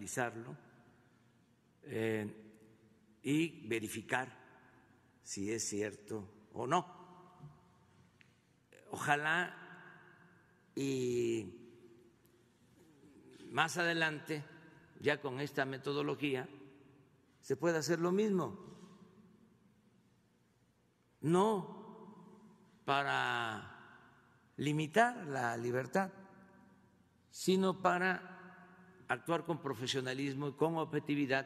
analizarlo eh, y verificar si es cierto o no. Ojalá y más adelante, ya con esta metodología, se pueda hacer lo mismo. No para limitar la libertad, sino para actuar con profesionalismo y con objetividad